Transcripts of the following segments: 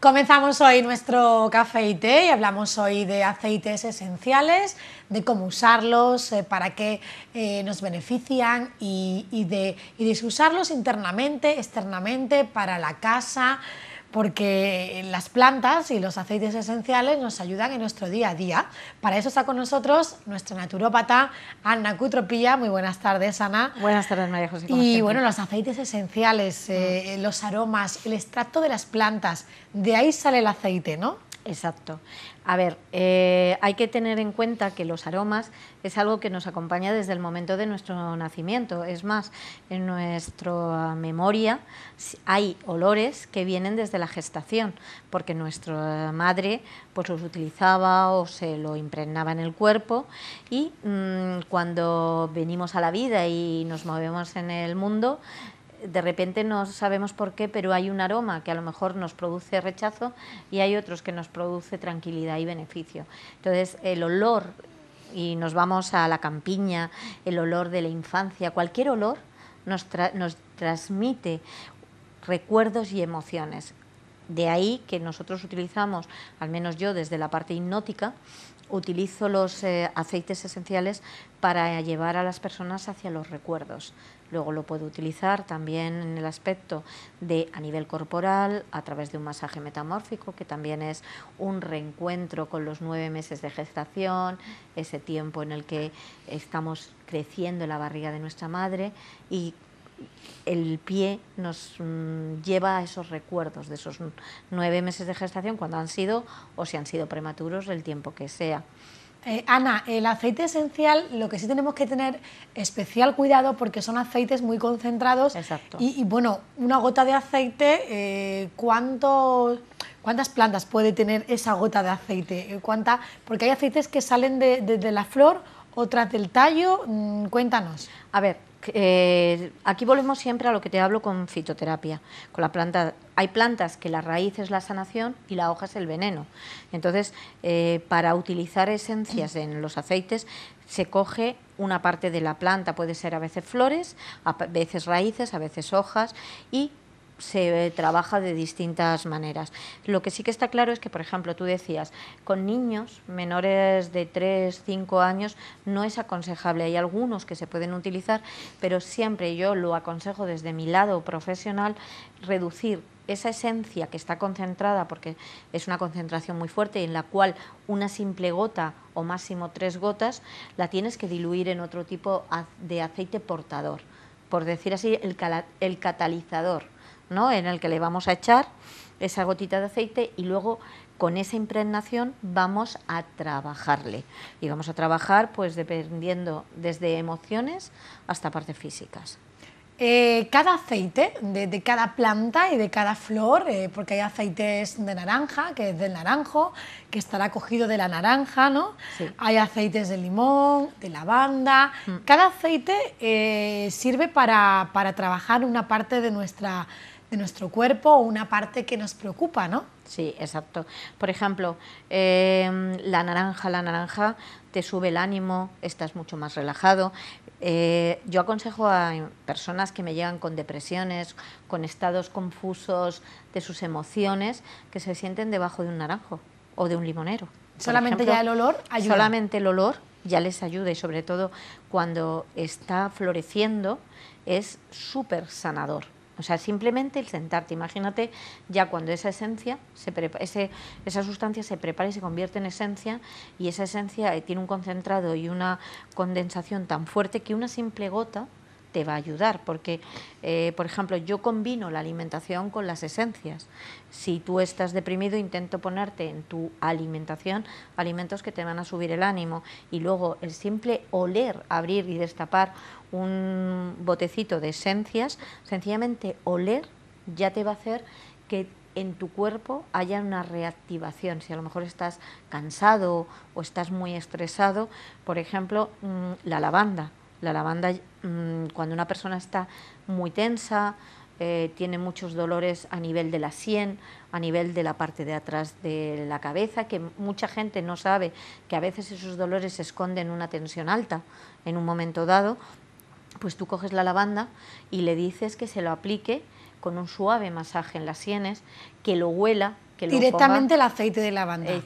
Comenzamos hoy nuestro café y té y hablamos hoy de aceites esenciales, de cómo usarlos, eh, para qué eh, nos benefician y, y de usarlos internamente, externamente, para la casa, porque las plantas y los aceites esenciales nos ayudan en nuestro día a día. Para eso está con nosotros nuestra naturópata Ana Cutropilla. Muy buenas tardes, Ana. Buenas tardes, María José. Y bueno, los aceites esenciales, eh, mm. los aromas, el extracto de las plantas, de ahí sale el aceite, ¿no? Exacto. A ver, eh, hay que tener en cuenta que los aromas es algo que nos acompaña desde el momento de nuestro nacimiento. Es más, en nuestra memoria hay olores que vienen desde la gestación, porque nuestra madre pues, los utilizaba o se lo impregnaba en el cuerpo y mm, cuando venimos a la vida y nos movemos en el mundo, de repente no sabemos por qué, pero hay un aroma que a lo mejor nos produce rechazo y hay otros que nos produce tranquilidad y beneficio. Entonces, el olor, y nos vamos a la campiña, el olor de la infancia, cualquier olor nos, transmite recuerdos y emociones. De ahí que nosotros utilizamos, al menos yo desde la parte hipnótica, utilizo los eh, aceites esenciales para llevar a las personas hacia los recuerdos, Luego lo puedo utilizar también en el aspecto de a nivel corporal, a través de un masaje metamórfico, que también es un reencuentro con los nueve meses de gestación, ese tiempo en el que estamos creciendo en la barriga de nuestra madre y el pie nos mm, lleva a esos recuerdos de esos nueve meses de gestación cuando han sido o si han sido prematuros el tiempo que sea. Eh, Ana, el aceite esencial, lo que sí tenemos que tener especial cuidado porque son aceites muy concentrados. Exacto. Y, bueno, una gota de aceite, eh, ¿cuántas plantas puede tener esa gota de aceite? Eh, ¿Cuánta? Porque hay aceites que salen desde de, la flor, otras del tallo. Mm, cuéntanos. A ver, eh, aquí volvemos siempre a lo que te hablo con fitoterapia, con la planta. Hay plantas que la raíz es la sanación y la hoja es el veneno. Entonces, eh, para utilizar esencias en los aceites, se coge una parte de la planta, puede ser a veces flores, a veces raíces, a veces hojas, y se eh, trabaja de distintas maneras. Lo que sí que está claro es que, por ejemplo, tú decías, con niños menores de 3, 5 años no es aconsejable. Hay algunos que se pueden utilizar, pero siempre yo lo aconsejo desde mi lado profesional reducir esa esencia que está concentrada, porque es una concentración muy fuerte en la cual una simple gota o máximo tres gotas la tienes que diluir en otro tipo de aceite portador, por decir así, el, el catalizador ¿no? en el que le vamos a echar esa gotita de aceite y luego con esa impregnación vamos a trabajarle. Y vamos a trabajar pues dependiendo desde emociones hasta partes físicas. Eh, cada aceite de, cada planta y de cada flor, eh, porque hay aceites de naranja, que es del naranjo, que estará cogido de la naranja, ¿no? Hay aceites de limón, de lavanda. Mm. Cada aceite eh, sirve para, para trabajar una parte de nuestra de nuestro cuerpo o una parte que nos preocupa, ¿no? Sí, exacto. Por ejemplo, em, la naranja, la naranja te sube el ánimo, estás mucho más relajado. Eh, yo aconsejo a personas que me llegan con depresiones, con estados confusos de sus emociones, que se sienten debajo de un naranjo o de un limonero. ¿Solamente ya el olor ayuda? Solamente el olor ya les ayuda y sobre todo cuando está floreciendo es súper sanador. O sea, simplemente el sentarte. Imagínate ya cuando esa esencia, se ese, esa sustancia se prepara y se convierte en esencia y esa esencia eh, tiene un concentrado y una condensación tan fuerte que una simple gota te va a ayudar, porque, eh, por ejemplo, yo combino la alimentación con las esencias. Si tú estás deprimido, intento ponerte en tu alimentación alimentos que te van a subir el ánimo y luego el simple oler, abrir y destapar un botecito de esencias, sencillamente oler ya te va a hacer que en tu cuerpo haya una reactivación. Si a lo mejor estás cansado o estás muy estresado, por ejemplo, mm, la lavanda la lavanda, mm, cuando una persona está muy tensa, eh, tiene muchos dolores a nivel de la sien, a nivel de la parte de atrás de la cabeza, que mucha gente no sabe que a veces esos dolores se esconden una tensión alta en un momento dado, pues tú coges la lavanda y le dices que se lo aplique con un suave masaje en las sienes, que lo huela, que lo directamente el aceite de lavanda. El,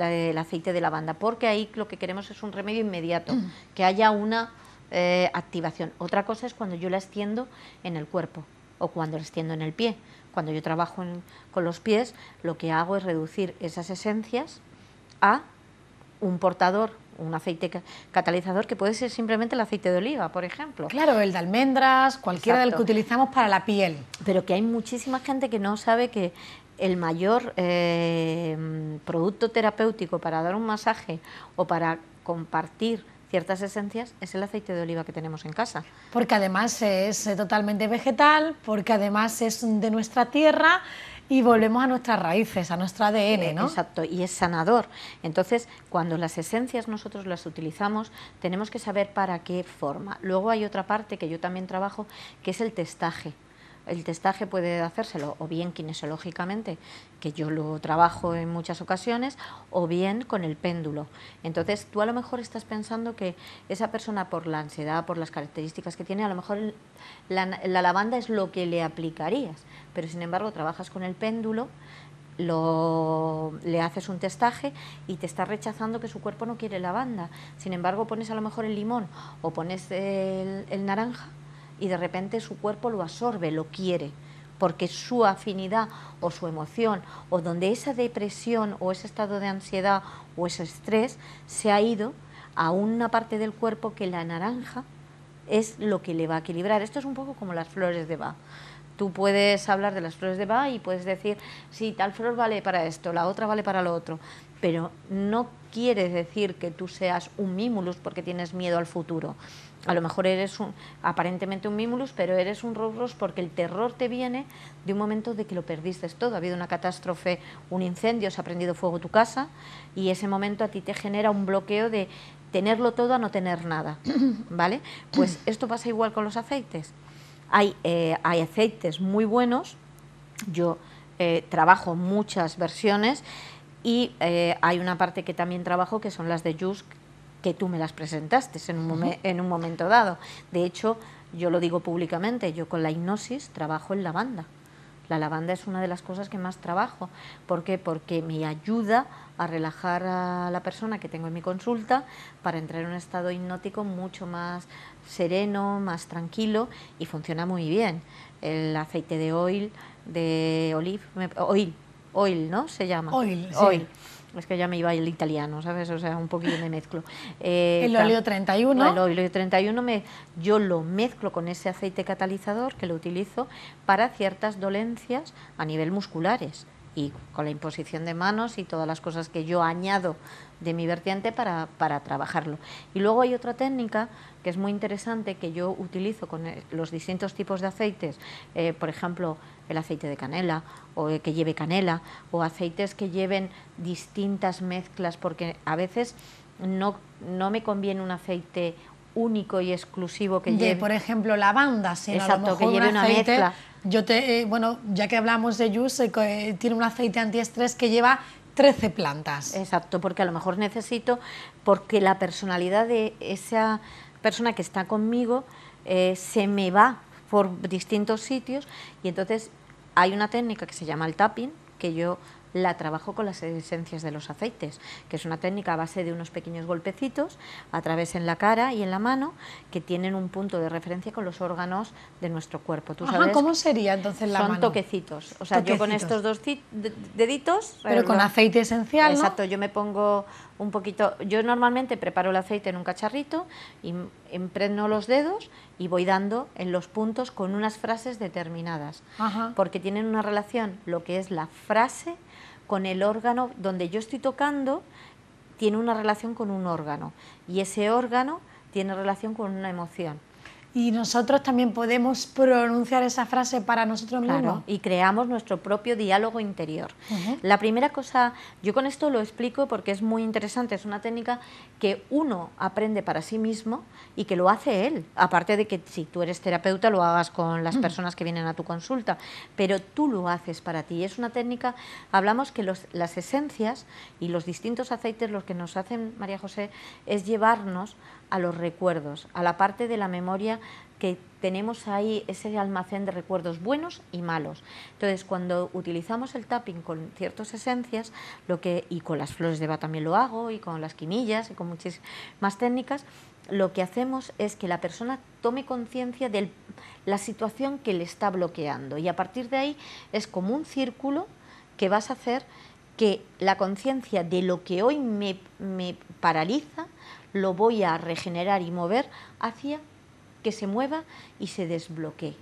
el aceite de lavanda, porque ahí lo que queremos es un remedio inmediato, mm. que haya una eh, activación. Otra cosa es cuando yo la extiendo en el cuerpo o cuando la extiendo en el pie. Cuando yo trabajo con los pies, lo que hago es reducir esas esencias a un portador, un aceite catalizador que puede ser simplemente el aceite de oliva, por ejemplo. Claro, el de almendras, cualquiera del que utilizamos para la piel. Pero que hay muchísima gente que no sabe que el mayor eh, producto terapéutico para dar un masaje o para compartir ciertas esencias es el aceite de oliva que tenemos en casa. Porque además es eh, totalmente vegetal, porque además es de nuestra tierra y volvemos a nuestras raíces, a nuestro ADN, eh, ¿no? Exacto, y es sanador. Entonces, cuando las esencias nosotros las utilizamos, tenemos que saber para qué forma. Luego hay otra parte que yo también trabajo, que es el testaje. El testaje puede hacérselo o bien kinesiológicamente, que yo lo trabajo en muchas ocasiones, o bien con el péndulo. Entonces, tú a lo mejor estás pensando que esa persona por la ansiedad, por las características que tiene, a lo mejor la, lavanda es lo que le aplicarías, pero sin embargo trabajas con el péndulo le haces un testaje y te está rechazando que su cuerpo no quiere lavanda. Sin embargo, pones a lo mejor el limón o pones el naranja y de repente su cuerpo lo absorbe, lo quiere, porque su afinidad o su emoción o donde esa depresión o ese estado de ansiedad o ese estrés se ha ido a una parte del cuerpo que la naranja es lo que le va a equilibrar. Esto es un poco como las flores de Bach. Tú puedes hablar de las flores de Bach y puedes decir, si tal flor vale para esto, la otra vale para lo otro, pero no quiere decir que tú seas un mímulus porque tienes miedo al futuro. A lo mejor eres aparentemente un mimulus, pero eres un robros porque el terror te viene de un momento de que lo perdiste todo. Ha habido una catástrofe, un incendio, se ha prendido fuego tu casa y ese momento a ti te genera un bloqueo de tenerlo todo a no tener nada. ¿Vale? Pues esto pasa igual con los aceites. Hay, eh, aceites muy buenos. Yo eh, trabajo muchas versiones y eh, hay una parte que también trabajo que son las de Jusk que tú me las presentaste en un, en un momento dado. De hecho, yo lo digo públicamente, yo con la hipnosis trabajo en lavanda. La lavanda es una de las cosas que más trabajo. ¿Por qué? Porque me ayuda a relajar a la persona que tengo en mi consulta para entrar en un estado hipnótico mucho más sereno, más tranquilo y funciona muy bien. El aceite de oil, de olive, oil, oil, ¿no? Se llama. Oil, sí. oil es que ya me iba el italiano, ¿sabes? O sea, un poquito me mezclo. Eh, el óleo 31. El óleo 31 me, yo lo mezclo con ese aceite catalizador que lo utilizo para ciertas dolencias a nivel musculares y con la imposición de manos y todas las cosas que yo añado de mi vertiente para, trabajarlo. Y luego hay otra técnica que es muy interesante que yo utilizo con eh, los distintos tipos de aceites, eh, por ejemplo, el aceite de canela o que lleve canela o aceites que lleven distintas mezclas porque a veces no, no me conviene un aceite único y exclusivo que lleve. De, por ejemplo, lavanda, si a lo mejor que un aceite, Yo te, eh, bueno, ya que hablamos de Yus, eh, eh, tiene un aceite antiestrés que lleva 13 plantas. Exacto, porque a lo mejor necesito, porque la personalidad de esa persona que está conmigo se me va por distintos sitios y entonces hay una técnica que se llama el tapping, que yo la trabajo con las esencias de los aceites, que es una técnica a base de unos pequeños golpecitos a través en la cara y en la mano que tienen un punto de referencia con los órganos de nuestro cuerpo. ¿Cómo sería entonces la Son toquecitos. O sea, yo con estos dos deditos... Pero eh, con aceite esencial, Exacto, yo me pongo un poquito... Yo normalmente preparo el aceite en un cacharrito, y emprendo los dedos y voy dando en los puntos con unas frases determinadas. Porque tienen una relación lo que es la frase con el órgano donde yo estoy tocando, tiene una relación con un órgano y ese órgano tiene relación con una emoción. Y nosotros también podemos pronunciar esa frase para nosotros mismos. y creamos nuestro propio diálogo interior. La primera cosa, yo con esto lo explico porque es muy interesante, es una técnica que uno aprende para sí mismo y que lo hace él. Aparte de que si tú eres terapeuta lo hagas con las personas que vienen a tu consulta, pero tú lo haces para ti. Es una técnica, hablamos que las esencias y los distintos aceites los que nos hacen, María José, es llevarnos a los recuerdos, a la parte de la memoria que tenemos ahí ese almacén de recuerdos buenos y malos. Entonces, cuando utilizamos el tapping con ciertas esencias, lo que y con las flores de ba también lo hago y con las quinillas y con muchas más técnicas, lo que hacemos es que la persona tome conciencia de la situación que le está bloqueando y a partir de ahí es como un círculo que vas a hacer que la conciencia de lo que hoy me, me paraliza lo voy a regenerar y mover hacia que se mueva y se desbloquee.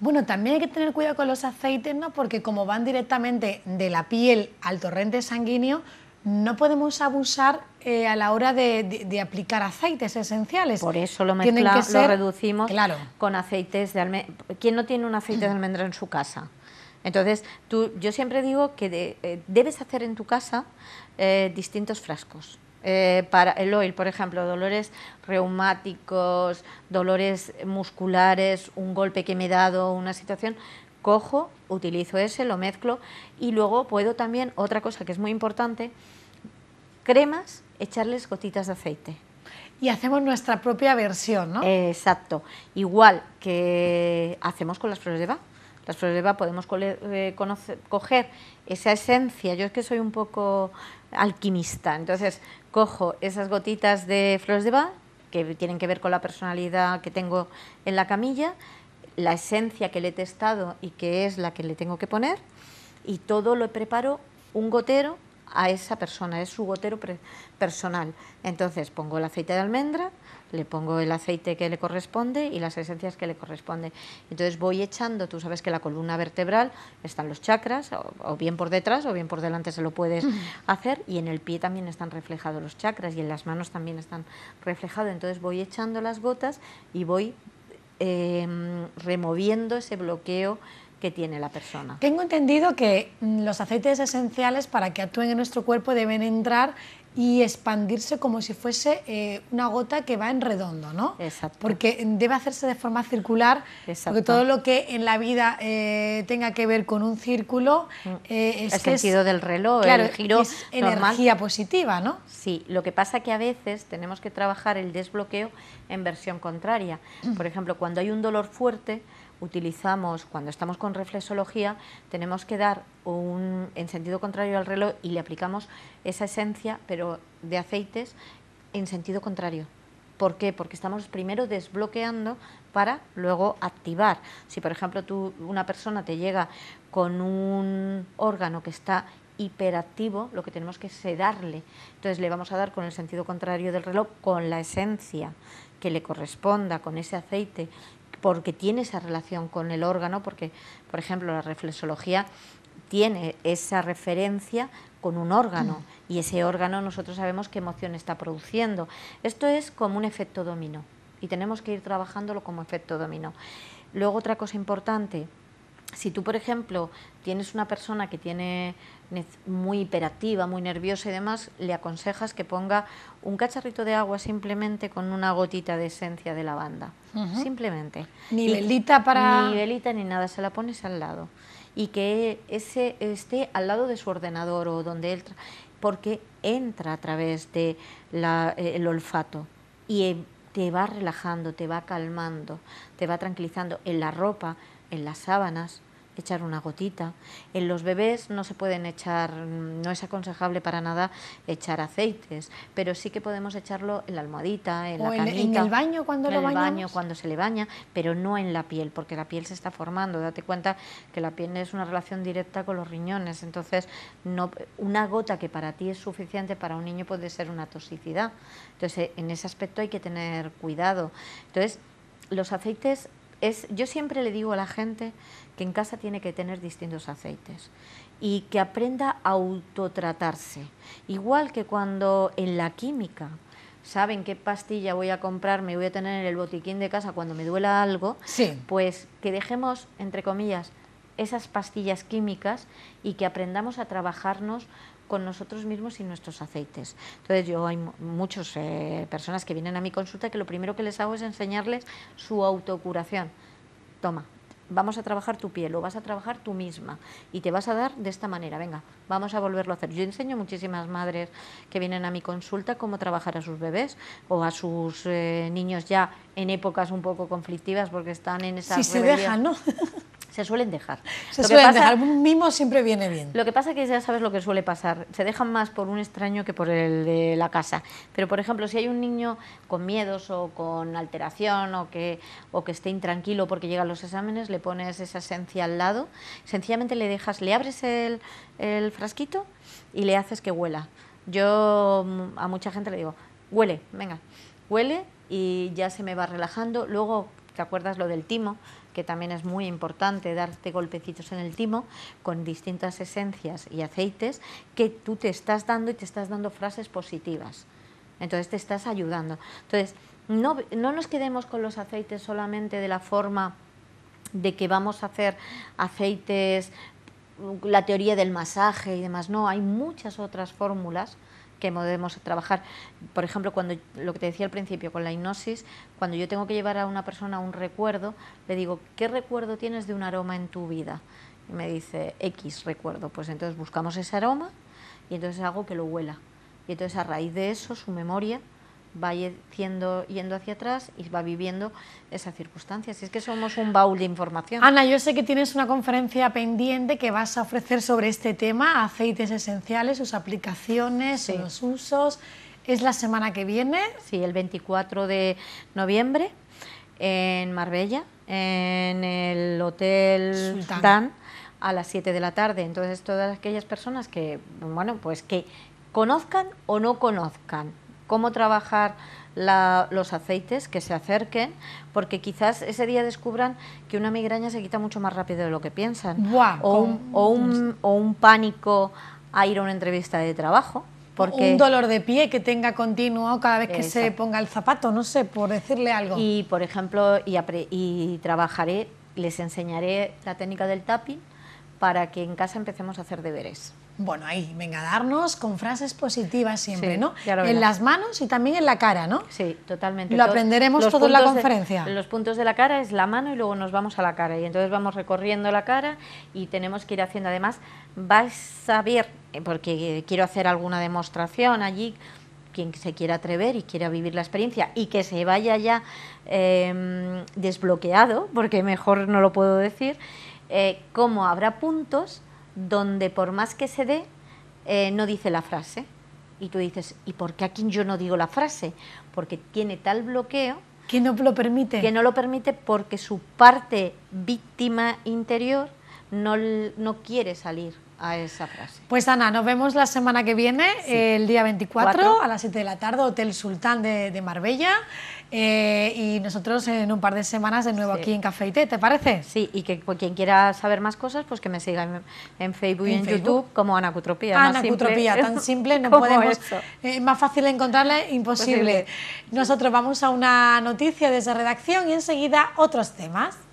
Bueno, también hay que tener cuidado con los aceites, ¿no? Porque como van directamente de la piel al torrente sanguíneo, no podemos abusar eh, a la hora de, aplicar aceites esenciales. Por eso lo, mezclamos, lo reducimos claro. con aceites de almendra. ¿Quién no tiene un aceite de almendra en su casa? Entonces, tú, yo siempre digo que eh, debes hacer en tu casa eh, distintos frascos eh, para el oil, por ejemplo, dolores reumáticos, dolores musculares, un golpe que me he dado, una situación, cojo, utilizo ese, lo mezclo y luego puedo también, otra cosa que es muy importante, cremas, echarles gotitas de aceite. Y hacemos nuestra propia versión, ¿no? Exacto, igual que hacemos con las flores de Bach. Las flores de Ba podemos eh, coger esa esencia. Yo es que soy un poco alquimista, entonces cojo esas gotitas de flores de Ba que tienen que ver con la personalidad que tengo en la camilla, la esencia que le he testado y que es la que le tengo que poner, y todo lo preparo un gotero a esa persona, es su gotero personal. Entonces pongo el aceite de almendra, le pongo el aceite que le corresponde y las esencias que le corresponden. Entonces voy echando, tú sabes que la columna vertebral están los chakras, o, bien por detrás o bien por delante se lo puedes hacer, y en el pie también están reflejados los chakras y en las manos también están reflejados. Entonces voy echando las gotas y voy em, removiendo ese bloqueo que tiene la persona. Tengo entendido que mm, los aceites esenciales para que actúen en nuestro cuerpo deben entrar y expandirse como si fuese eh, una gota que va en redondo, ¿no? Exacto. Porque debe hacerse de forma circular, porque todo lo que en la vida eh, tenga que ver con un círculo... Mm. Eh, es el sentido del reloj, el giro es energía positiva, ¿no? Sí, lo que pasa que a veces tenemos que trabajar el desbloqueo en versión contraria. Mm. Por ejemplo, cuando hay un dolor fuerte, utilizamos, cuando estamos con reflexología, tenemos que dar un, en sentido contrario al reloj y le aplicamos esa esencia, pero de aceites, en sentido contrario. ¿Por qué? Porque estamos primero desbloqueando para luego activar. Si, por ejemplo, tú, una persona te llega con un órgano que está hiperactivo, lo que tenemos que sedarle. Entonces le vamos a dar con el sentido contrario del reloj, con la esencia que le corresponda, con ese aceite porque tiene esa relación con el órgano, porque, por ejemplo, la reflexología tiene esa referencia con un órgano mm. y ese órgano nosotros sabemos qué emoción está produciendo. Esto es como un efecto dominó y tenemos que ir trabajándolo como efecto dominó. Luego otra cosa importante, si tú, por ejemplo, tienes una persona que tiene muy hiperactiva, muy nerviosa y demás, le aconsejas que ponga un cacharrito de agua simplemente con una gotita de esencia de lavanda. Simplemente. Ni velita para... Ni ni nada, se la pones al lado. Y que ese esté al lado de su ordenador o donde él... Porque entra a través del eh, el olfato y eh, te va relajando, te va calmando, te va tranquilizando. En la ropa en las sábanas, echar una gotita. En los bebés no se pueden echar, no es aconsejable para nada echar aceites, pero sí que podemos echarlo en la almohadita, en la canita. En el baño cuando lo lo En el baño cuando se le baña, pero no en la piel, porque la piel se está formando. Date cuenta que la piel es una relación directa con los riñones, entonces no, una gota que para ti es suficiente para un niño puede ser una toxicidad. Entonces en ese aspecto hay que tener cuidado. Entonces los aceites yo siempre le digo a la gente que en casa tiene que tener distintos aceites y que aprenda a autotratarse. Igual que cuando en la química saben qué pastilla voy a comprarme y voy a tener en el botiquín de casa cuando me duela algo, pues que dejemos, entre comillas, esas pastillas químicas y que aprendamos a trabajarnos con nosotros mismos y nuestros aceites. Entonces yo hay muchas eh, personas que vienen a mi consulta que lo primero que les hago es enseñarles su autocuración. Toma, vamos a trabajar tu piel o vas a trabajar tú misma y te vas a dar de esta manera, venga, vamos a volverlo a hacer. Yo enseño muchísimas madres que vienen a mi consulta cómo trabajar a sus bebés o a sus eh, niños ya en épocas un poco conflictivas porque están en esa... Si se dejan, ¿no? se suelen dejar. Se lo suelen dejar, un mimo siempre viene bien. Lo que pasa es que ya sabes lo que suele pasar, se dejan más por un extraño que por el de la casa. Pero, por ejemplo, si hay un niño con miedos o con alteración o que, o que esté intranquilo porque llegan los exámenes, le pones esa esencia al lado, sencillamente le dejas, le abres el, el frasquito y le haces que huela. Yo mm, a mucha gente le digo, huele, venga, huele y ya se me va relajando. Luego, ¿te acuerdas lo del timo? que también es muy importante darte golpecitos en el timo con distintas esencias y aceites que tú te estás dando y te estás dando frases positivas. Entonces te estás ayudando. Entonces, no, no nos quedemos con los aceites solamente de la forma de que vamos a hacer aceites, la teoría del masaje y demás. No, hay muchas otras fórmulas que podemos trabajar. Por ejemplo, cuando lo que te decía al principio con la hipnosis, cuando yo tengo que llevar a una persona un recuerdo, le digo, ¿qué recuerdo tienes de un aroma en tu vida? Y me dice, X recuerdo. Pues entonces buscamos ese aroma y entonces hago que lo huela. Y entonces a raíz de eso su memoria va yendo, hacia atrás y va viviendo esa circunstancia. Si es que somos un baúl de información. Ana, yo sé que tienes una conferencia pendiente que vas a ofrecer sobre este tema, aceites esenciales, sus aplicaciones, sus usos. ¿Es la semana que viene? Sí, el 24 de noviembre en Marbella, en el Hotel Sultán. a las 7 de la tarde. Entonces, todas aquellas personas que, bueno, pues que conozcan o no conozcan cómo trabajar los aceites, que se acerquen, porque quizás ese día descubran que una migraña se quita mucho más rápido de lo que piensan. o, un, pánico a ir a una entrevista de trabajo. Porque, un dolor de pie que tenga continuo cada vez que se ponga el zapato, no sé, por decirle algo. Y, por ejemplo, y, y trabajaré, les enseñaré la técnica del tapping para que en casa empecemos a hacer deberes. Bueno, ahí, venga, darnos con frases positivas siempre, ¿no? En las manos y también en la cara, ¿no? Sí, totalmente. Lo aprenderemos todo en la conferencia. los puntos de la cara es la mano y luego nos vamos a la cara. Y entonces vamos recorriendo la cara y tenemos que ir haciendo. Además, vais a ver, eh, porque eh, quiero hacer alguna demostración allí, quien se quiera atrever y quiera vivir la experiencia y que se vaya ya em, desbloqueado, porque mejor no lo puedo decir, eh, cómo habrá puntos donde por más que se dé, eh, no dice la frase. Y tú dices, ¿y por qué aquí yo no digo la frase? Porque tiene tal bloqueo. Que no lo permite. Que no lo permite porque su parte víctima interior no, quiere salir a esa frase. Pues Ana, nos vemos la semana que viene, el día 24 a las 7 de la tarde, Hotel Sultán de, de Marbella. Eh, y nosotros en un par de semanas de nuevo aquí en Café Té, ¿te parece? Sí, y que pues, quien quiera saber más cosas, pues que me siga en, Facebook y en, YouTube como Anacutropía. Anacutropía, ah, tan simple, no podemos. Es eh, más fácil encontrarla, imposible. Nosotros vamos a una noticia desde redacción y enseguida otros temas.